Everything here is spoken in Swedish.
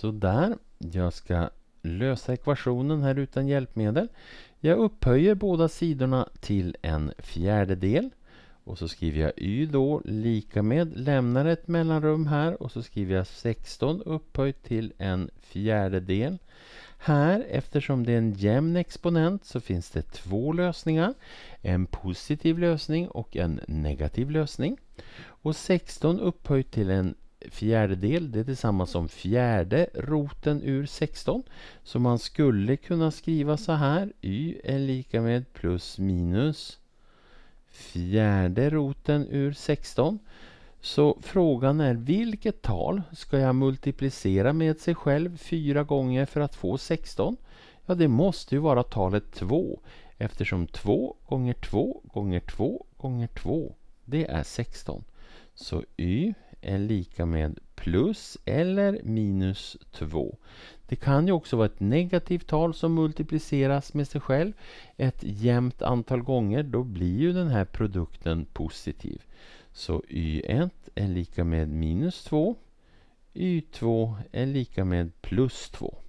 Sådär. Jag ska lösa ekvationen här utan hjälpmedel. Jag upphöjer båda sidorna till en fjärdedel. Och så skriver jag y då lika med, lämnar ett mellanrum här och så skriver jag 16 upphöjt till en fjärdedel. Här, eftersom det är en jämn exponent, så finns det två lösningar. En positiv lösning och en negativ lösning. Och 16 upphöjt till en fjärdedel, det är detsamma som fjärde roten ur 16. Så man skulle kunna skriva så här. Y är lika med plus minus fjärde roten ur 16. Så frågan är vilket tal ska jag multiplicera med sig själv fyra gånger för att få 16? Ja, det måste ju vara talet 2 eftersom 2 gånger 2 gånger 2 gånger 2 det är 16. Så y är lika med plus eller minus 2. Det kan ju också vara ett negativt tal som multipliceras med sig själv ett jämnt antal gånger. Då blir ju den här produkten positiv. Så y1 är lika med minus 2. y2 är lika med plus 2.